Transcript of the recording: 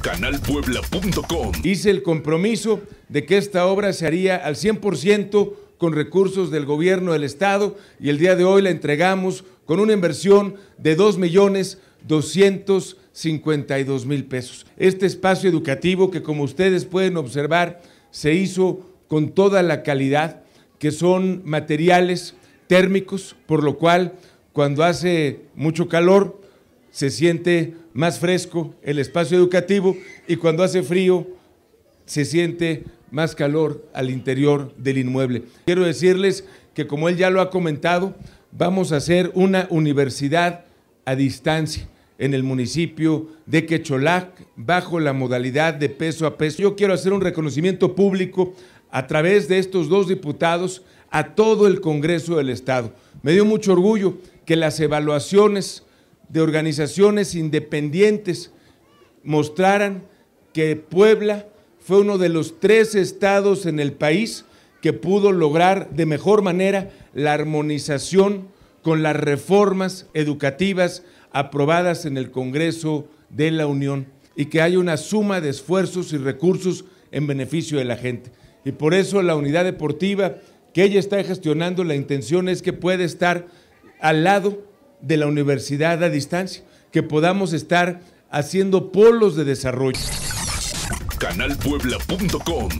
canalpuebla.com. Hice el compromiso de que esta obra se haría al 100% con recursos del gobierno del Estado y el día de hoy la entregamos con una inversión de 2.252.000 millones mil pesos. Este espacio educativo que como ustedes pueden observar se hizo con toda la calidad, que son materiales térmicos, por lo cual cuando hace mucho calor se siente más fresco el espacio educativo y cuando hace frío se siente más calor al interior del inmueble. Quiero decirles que como él ya lo ha comentado, vamos a hacer una universidad a distancia en el municipio de Quecholac bajo la modalidad de peso a peso. Yo quiero hacer un reconocimiento público a través de estos dos diputados a todo el Congreso del Estado. Me dio mucho orgullo que las evaluaciones de organizaciones independientes mostraran que Puebla fue uno de los tres estados en el país que pudo lograr de mejor manera la armonización con las reformas educativas aprobadas en el Congreso de la Unión y que hay una suma de esfuerzos y recursos en beneficio de la gente. Y por eso la unidad deportiva que ella está gestionando, la intención es que puede estar al lado de la universidad a distancia, que podamos estar haciendo polos de desarrollo. Canalpuebla.com